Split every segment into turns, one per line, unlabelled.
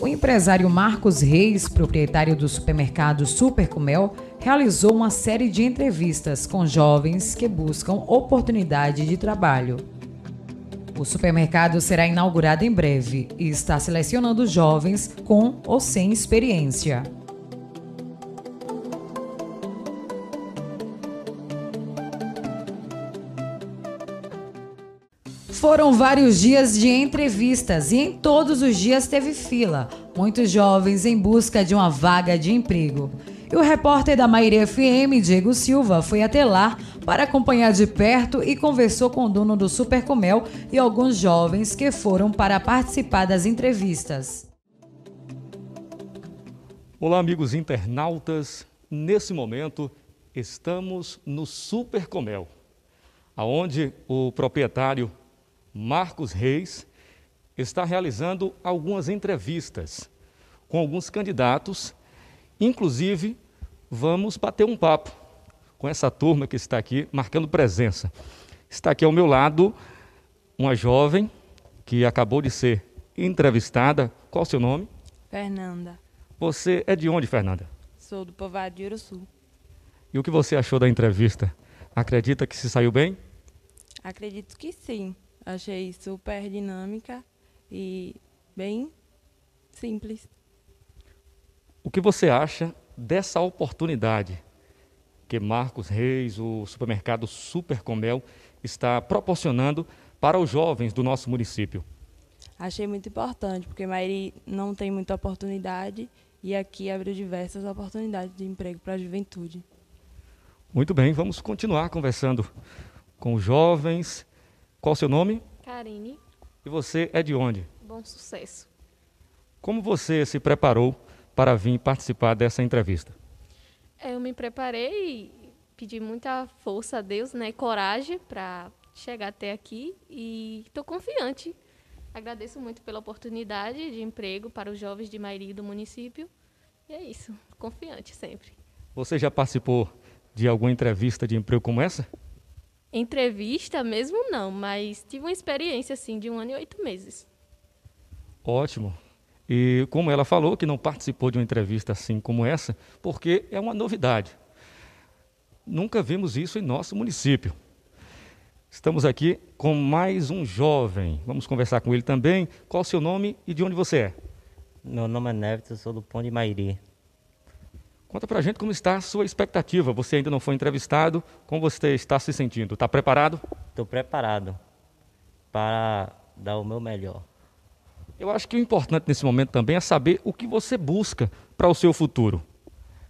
O empresário Marcos Reis, proprietário do supermercado Supercomel, realizou uma série de entrevistas com jovens que buscam oportunidade de trabalho. O supermercado será inaugurado em breve e está selecionando
jovens com ou sem experiência.
Foram vários dias de entrevistas e em todos os dias teve fila. Muitos jovens em busca de uma vaga de emprego. E o repórter da Maire FM, Diego Silva, foi até lá para acompanhar de perto e conversou com o dono do Supercomel e alguns jovens que foram para participar das entrevistas. Olá, amigos internautas. Nesse momento, estamos no Supercomel, aonde o proprietário Marcos Reis está realizando algumas entrevistas com alguns candidatos. Inclusive, vamos bater um papo com essa turma que está aqui marcando presença. Está aqui ao meu lado uma jovem que acabou de ser entrevistada. Qual o seu nome? Fernanda. Você é de onde, Fernanda? Sou do Povoado de Iruçu. E o que você achou da entrevista? Acredita que se saiu bem? Acredito que sim. Achei super dinâmica e bem simples. O que você acha dessa oportunidade que Marcos Reis, o supermercado Supercomel, está proporcionando para os jovens do nosso município? Achei muito importante, porque Mairi não tem muita oportunidade e aqui abriu diversas oportunidades de emprego para a juventude. Muito bem, vamos continuar conversando com os jovens qual o seu nome? Karine. E você é de onde?
Bom sucesso.
Como você se preparou para vir participar dessa entrevista? É, eu me preparei e pedi muita força a Deus, né, coragem para chegar até aqui e estou confiante. Agradeço muito pela oportunidade de emprego para os jovens de Mairi do município. E é isso, confiante sempre. Você já participou de alguma entrevista de emprego como essa? Entrevista mesmo não, mas tive uma experiência assim de um ano e oito meses. Ótimo. E como ela falou que não participou de uma entrevista assim como essa, porque é uma novidade. Nunca vimos isso em nosso município. Estamos aqui com mais um jovem. Vamos conversar com ele também. Qual o seu nome e de onde você é? Meu nome é Neves, eu sou do Pão de Mairi. Conta pra gente como está a sua expectativa. Você ainda não foi entrevistado. Como você está se sentindo? Está preparado? Estou preparado para dar o meu melhor. Eu acho que o importante nesse momento também é saber o que você busca para o seu futuro.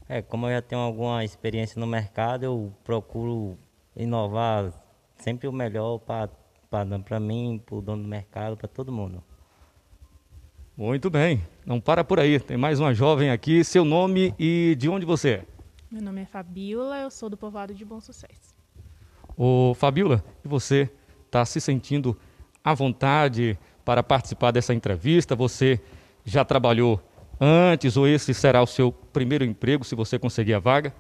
É, como eu já tenho alguma experiência no mercado, eu procuro inovar sempre o melhor para para mim, para o dono do mercado, para todo mundo. Muito bem. Não para por aí. Tem mais uma jovem aqui. Seu nome e de onde você é? Meu nome é Fabiola, eu sou do povoado de Bom Sucesso. Ô, Fabiola, e você está se sentindo à vontade para participar dessa entrevista? Você já trabalhou antes ou esse será o seu primeiro emprego se você conseguir a vaga?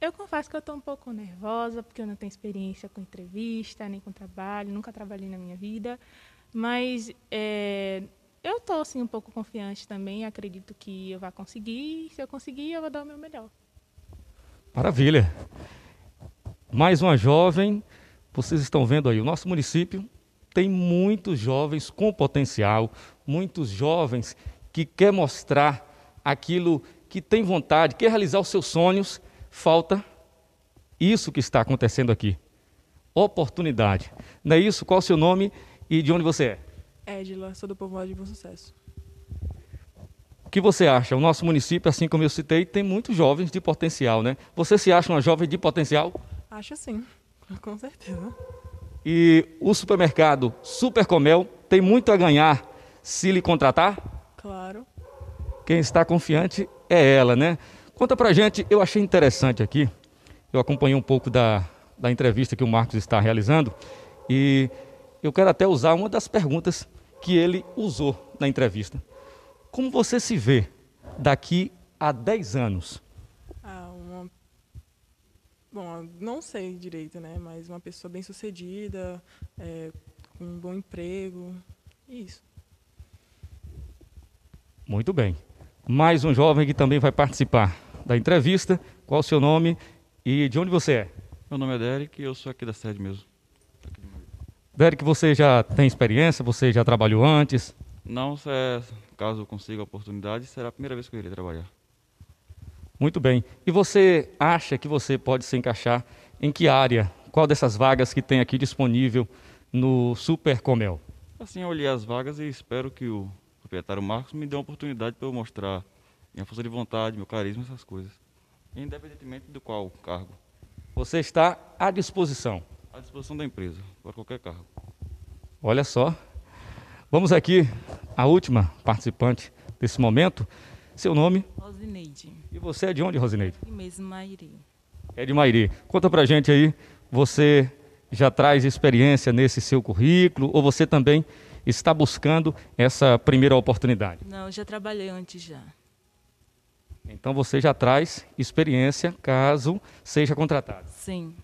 Eu confesso que eu estou um pouco nervosa, porque eu não tenho experiência com entrevista, nem com trabalho, nunca trabalhei na minha vida. Mas é, eu estou assim um pouco confiante também, acredito que eu vá conseguir, se eu conseguir, eu vou dar o meu melhor. Maravilha. Mais uma jovem, vocês estão vendo aí, o nosso município tem muitos jovens com potencial, muitos jovens que quer mostrar aquilo que tem vontade, quer realizar os seus sonhos, falta isso que está acontecendo aqui. Oportunidade. Não é isso? Qual é o seu nome e de onde você é?
Edila, sou do povoado de Bom Sucesso.
O que você acha? O nosso município, assim como eu citei, tem muitos jovens de potencial, né? Você se acha uma jovem de potencial? Acho sim, com certeza. E o supermercado Supercomel tem muito a ganhar se lhe contratar? Claro. Quem está confiante é ela, né? Conta pra gente, eu achei interessante aqui, eu acompanhei um pouco da, da entrevista que o Marcos está realizando e eu quero até usar uma das perguntas que ele usou na entrevista. Como você se vê daqui a 10 anos? Ah, uma... Bom, não sei direito, né? Mas uma pessoa bem sucedida, é, com um bom emprego, isso. Muito bem. Mais um jovem que também vai participar da entrevista. Qual o seu nome e de onde você é? Meu nome é Derek e eu sou aqui da sede mesmo. Derek, você já tem experiência? Você já trabalhou antes? Não, é, caso consiga a oportunidade, será a primeira vez que eu irei trabalhar. Muito bem. E você acha que você pode se encaixar em que área? Qual dessas vagas que tem aqui disponível no Super Comel? Assim, eu olhei as vagas e espero que o proprietário Marcos me dê uma oportunidade para eu mostrar minha força de vontade, meu carisma, essas coisas. Independentemente do qual cargo. Você está à disposição. À disposição da empresa, para qualquer carro. Olha só. Vamos aqui, a última participante desse momento. Seu nome? Rosineide. E você é de onde, Rosineide? De mesmo, Mairi. É de Mairi. Conta pra gente aí, você já traz experiência nesse seu currículo ou você também está buscando essa primeira oportunidade? Não, já trabalhei antes já. Então você já traz experiência caso seja contratado. Sim.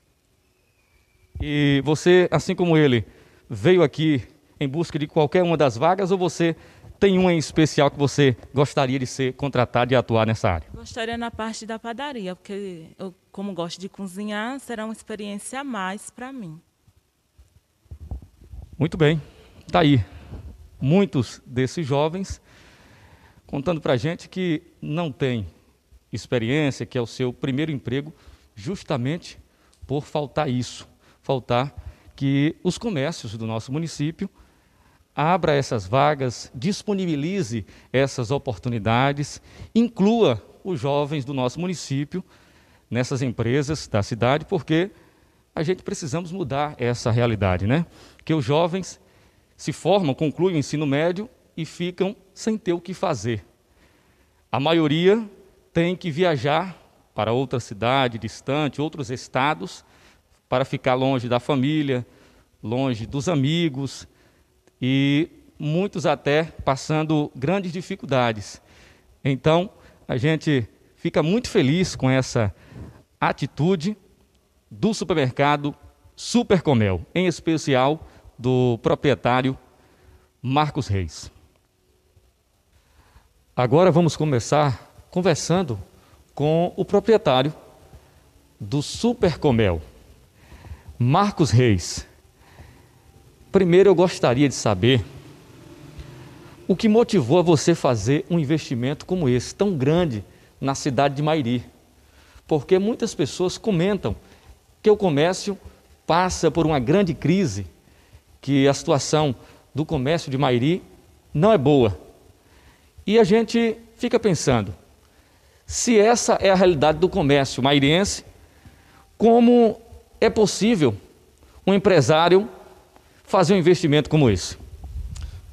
E você, assim como ele, veio aqui em busca de qualquer uma das vagas ou você tem uma em especial que você gostaria de ser contratado e atuar nessa área?
Gostaria na parte da padaria, porque eu, como gosto de cozinhar, será uma experiência a mais para mim.
Muito bem, tá aí. Muitos desses jovens contando para gente que não tem experiência, que é o seu primeiro emprego, justamente por faltar isso faltar que os comércios do nosso município abra essas vagas, disponibilize essas oportunidades, inclua os jovens do nosso município nessas empresas da cidade, porque a gente precisamos mudar essa realidade, né? Que os jovens se formam, concluem o ensino médio e ficam sem ter o que fazer. A maioria tem que viajar para outra cidade distante, outros estados, para ficar longe da família, longe dos amigos e muitos até passando grandes dificuldades. Então, a gente fica muito feliz com essa atitude do supermercado Supercomel, em especial do proprietário Marcos Reis. Agora vamos começar conversando com o proprietário do Supercomel. Marcos Reis, primeiro eu gostaria de saber o que motivou a você fazer um investimento como esse, tão grande, na cidade de Mairi. Porque muitas pessoas comentam que o comércio passa por uma grande crise, que a situação do comércio de Mairi não é boa. E a gente fica pensando, se essa é a realidade do comércio mairense, como é possível um empresário
fazer um investimento como esse?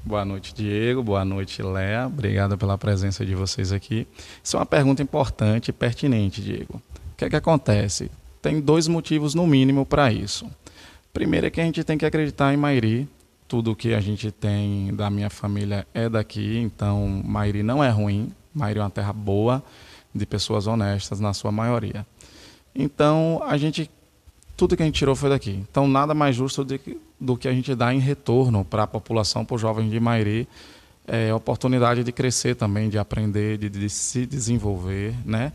Boa noite, Diego. Boa noite, Léa. Obrigado pela presença de vocês aqui. Isso é uma pergunta importante e pertinente, Diego. O que é que acontece? Tem dois motivos, no mínimo, para isso. Primeiro é que a gente tem que acreditar em Mairi. Tudo que a gente tem da minha família é daqui, então Mairi não é ruim. Mairi é uma terra boa, de pessoas honestas na sua maioria. Então a gente tudo que a gente tirou foi daqui. Então, nada mais justo do que, do que a gente dar em retorno para a população, para os jovens de Mairi, é, oportunidade de crescer também, de aprender, de, de se desenvolver, né?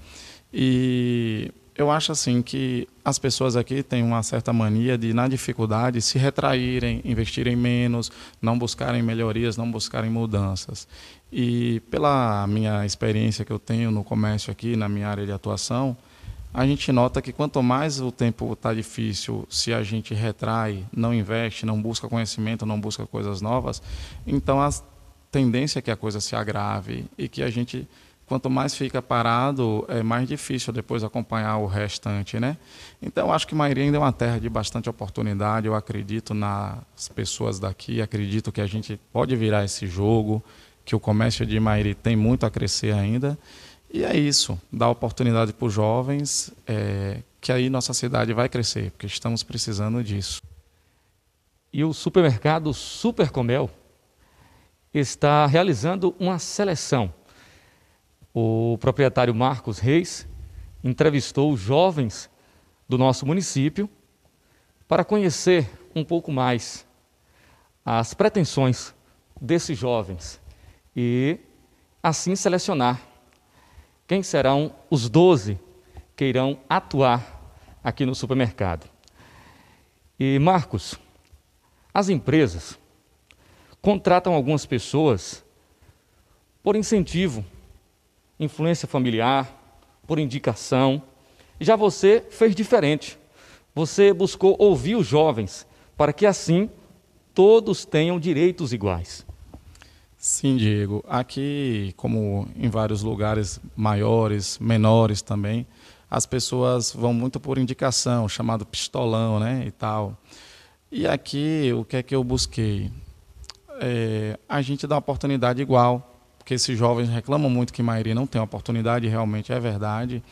E eu acho assim que as pessoas aqui têm uma certa mania de, na dificuldade, se retraírem, investirem menos, não buscarem melhorias, não buscarem mudanças. E pela minha experiência que eu tenho no comércio aqui, na minha área de atuação, a gente nota que quanto mais o tempo está difícil, se a gente retrai, não investe, não busca conhecimento, não busca coisas novas, então a tendência é que a coisa se agrave e que a gente, quanto mais fica parado, é mais difícil depois acompanhar o restante, né? Então acho que Mairi ainda é uma terra de bastante oportunidade. Eu acredito nas pessoas daqui, acredito que a gente pode virar esse jogo, que o comércio de Mairi tem muito a crescer ainda. E é isso, dar oportunidade para os jovens, é, que aí nossa cidade vai crescer, porque estamos precisando disso. E o supermercado Supercomel está realizando uma seleção.
O proprietário Marcos Reis entrevistou jovens do nosso município para conhecer um pouco mais as pretensões desses jovens e assim selecionar quem serão os doze que irão atuar aqui no supermercado. E Marcos, as empresas contratam algumas pessoas por incentivo, influência familiar, por indicação. Já você fez diferente. Você buscou ouvir os jovens para que assim
todos tenham direitos iguais. Sim, Diego. Aqui, como em vários lugares maiores, menores também, as pessoas vão muito por indicação, chamado pistolão, né, e tal. E aqui, o que é que eu busquei? É, a gente dá uma oportunidade igual, porque esses jovens reclamam muito que maioria não tem oportunidade, realmente é verdade.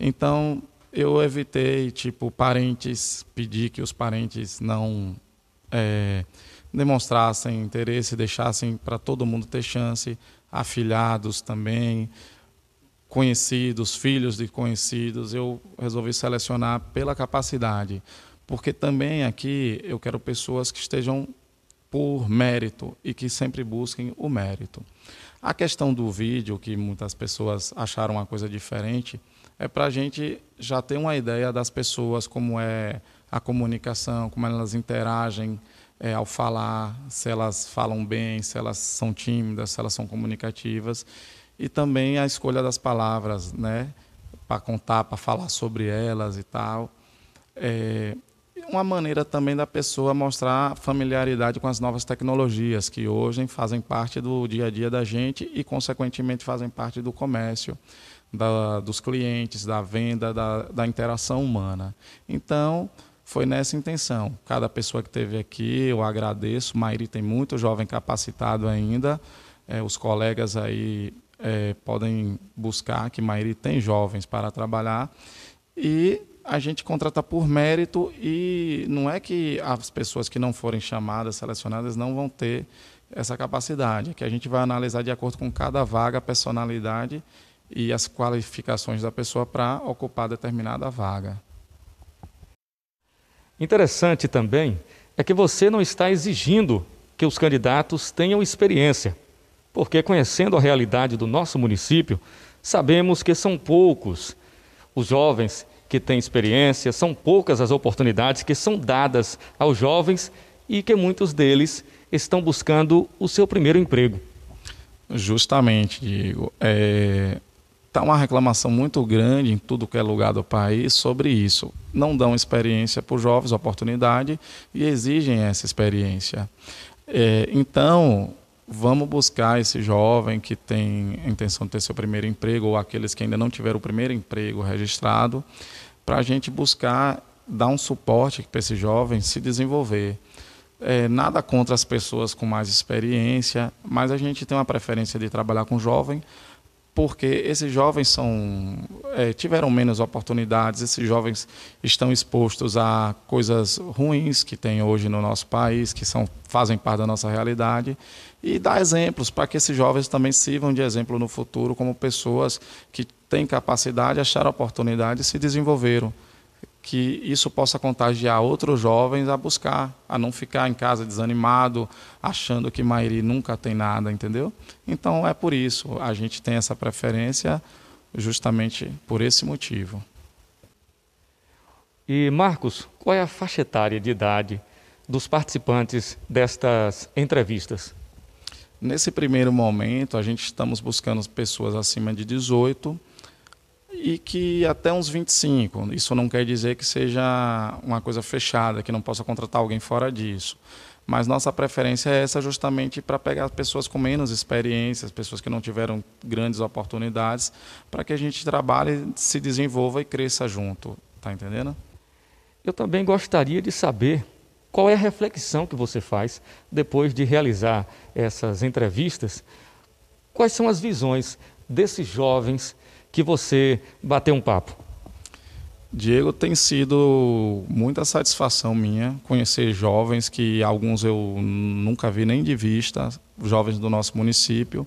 Então, eu evitei, tipo, parentes, pedir que os parentes não é, demonstrassem interesse, deixassem para todo mundo ter chance, afilhados também, conhecidos, filhos de conhecidos. Eu resolvi selecionar pela capacidade, porque também aqui eu quero pessoas que estejam por mérito e que sempre busquem o mérito. A questão do vídeo, que muitas pessoas acharam uma coisa diferente, é para a gente já ter uma ideia das pessoas, como é a comunicação, como elas interagem é, ao falar, se elas falam bem, se elas são tímidas, se elas são comunicativas. E também a escolha das palavras, né? Para contar, para falar sobre elas e tal. É uma maneira também da pessoa mostrar familiaridade com as novas tecnologias que hoje fazem parte do dia a dia da gente e, consequentemente, fazem parte do comércio, da, dos clientes, da venda, da, da interação humana. Então, foi nessa intenção. Cada pessoa que teve aqui, eu agradeço. Mairi tem muito jovem capacitado ainda. É, os colegas aí é, podem buscar que Mairi tem jovens para trabalhar. E a gente contrata por mérito e não é que as pessoas que não forem chamadas, selecionadas, não vão ter essa capacidade. É que a gente vai analisar de acordo com cada vaga, personalidade e as qualificações da pessoa para ocupar determinada vaga. Interessante também é que você não está
exigindo que os candidatos tenham experiência, porque conhecendo a realidade do nosso município, sabemos que são poucos os jovens que têm experiência, são poucas as oportunidades que são dadas aos jovens e que muitos
deles estão buscando o seu primeiro emprego. Justamente, Diego. É, Está uma reclamação muito grande em tudo que é lugar do país sobre isso. Não dão experiência para os jovens, oportunidade, e exigem essa experiência. É, então, vamos buscar esse jovem que tem a intenção de ter seu primeiro emprego, ou aqueles que ainda não tiveram o primeiro emprego registrado, para a gente buscar dar um suporte para esse jovem se desenvolver. É, nada contra as pessoas com mais experiência, mas a gente tem uma preferência de trabalhar com jovem porque esses jovens são, é, tiveram menos oportunidades, esses jovens estão expostos a coisas ruins que tem hoje no nosso país, que são, fazem parte da nossa realidade, e dar exemplos para que esses jovens também sirvam de exemplo no futuro como pessoas que têm capacidade, acharam oportunidade e se desenvolveram que isso possa contagiar outros jovens a buscar, a não ficar em casa desanimado, achando que Mairi nunca tem nada, entendeu? Então é por isso a gente tem essa preferência justamente por esse motivo.
E Marcos, qual é a faixa etária de idade dos participantes
destas entrevistas? Nesse primeiro momento, a gente estamos buscando pessoas acima de 18 anos e que até uns 25. Isso não quer dizer que seja uma coisa fechada, que não possa contratar alguém fora disso. Mas nossa preferência é essa justamente para pegar pessoas com menos experiências, pessoas que não tiveram grandes oportunidades, para que a gente trabalhe, se desenvolva e cresça junto. Está entendendo? Eu também gostaria de saber qual é a reflexão que você faz
depois de realizar essas entrevistas. Quais são as visões
desses jovens que você bater um papo. Diego, tem sido muita satisfação minha conhecer jovens que alguns eu nunca vi nem de vista, jovens do nosso município,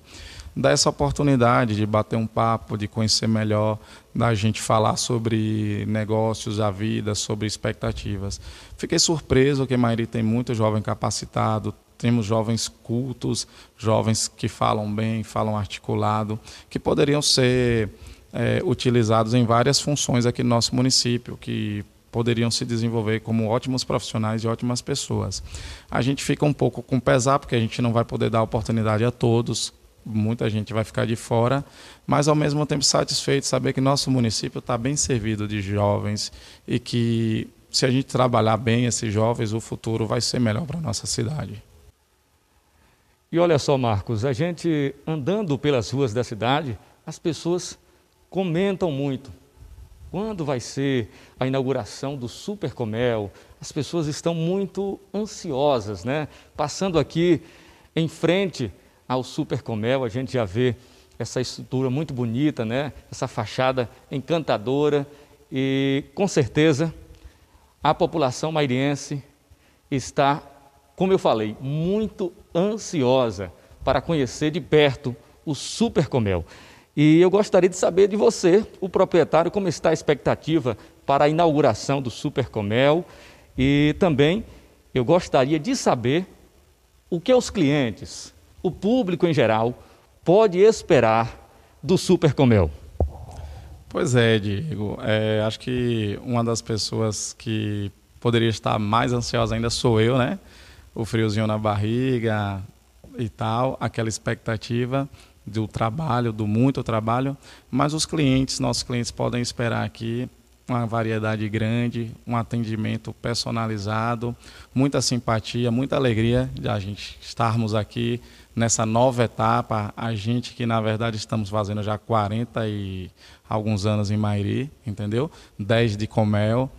dar essa oportunidade de bater um papo, de conhecer melhor, da gente falar sobre negócios, a vida, sobre expectativas. Fiquei surpreso que maioria tem muito jovem capacitado, temos jovens cultos, jovens que falam bem, falam articulado, que poderiam ser é, utilizados em várias funções aqui no nosso município, que poderiam se desenvolver como ótimos profissionais e ótimas pessoas. A gente fica um pouco com pesar, porque a gente não vai poder dar oportunidade a todos, muita gente vai ficar de fora, mas ao mesmo tempo satisfeito saber que nosso município está bem servido de jovens e que se a gente trabalhar bem esses jovens, o futuro vai ser melhor para a nossa cidade.
E olha só, Marcos, a gente andando pelas ruas da cidade, as pessoas comentam muito. Quando vai ser a inauguração do Supercomel? As pessoas estão muito ansiosas, né? Passando aqui em frente ao Supercomel, a gente já vê essa estrutura muito bonita, né? Essa fachada encantadora e com certeza a população mairiense está, como eu falei, muito ansiosa para conhecer de perto o Supercomel. E eu gostaria de saber de você, o proprietário, como está a expectativa para a inauguração do Supercomel e também eu gostaria de saber o que os clientes, o público em geral, pode esperar
do Supercomel. Pois é, Diego. É, acho que uma das pessoas que poderia estar mais ansiosa ainda sou eu, né? O friozinho na barriga e tal, aquela expectativa do trabalho, do muito trabalho, mas os clientes, nossos clientes podem esperar aqui uma variedade grande, um atendimento personalizado, muita simpatia, muita alegria de a gente estarmos aqui nessa nova etapa. A gente que na verdade estamos fazendo já 40 e alguns anos em Mairi, entendeu? 10 de Comel.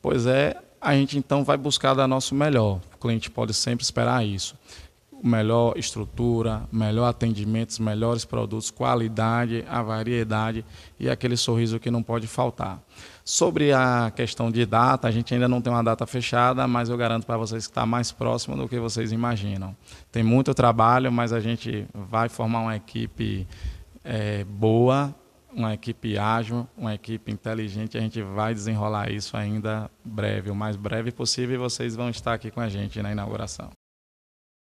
Pois é, a gente então vai buscar dar nosso melhor. O cliente pode sempre esperar isso melhor estrutura, melhor atendimentos, melhores produtos, qualidade, a variedade e aquele sorriso que não pode faltar. Sobre a questão de data, a gente ainda não tem uma data fechada, mas eu garanto para vocês que está mais próximo do que vocês imaginam. Tem muito trabalho, mas a gente vai formar uma equipe é, boa, uma equipe ágil, uma equipe inteligente. A gente vai desenrolar isso ainda breve, o mais breve possível, e vocês vão estar aqui com a gente na inauguração.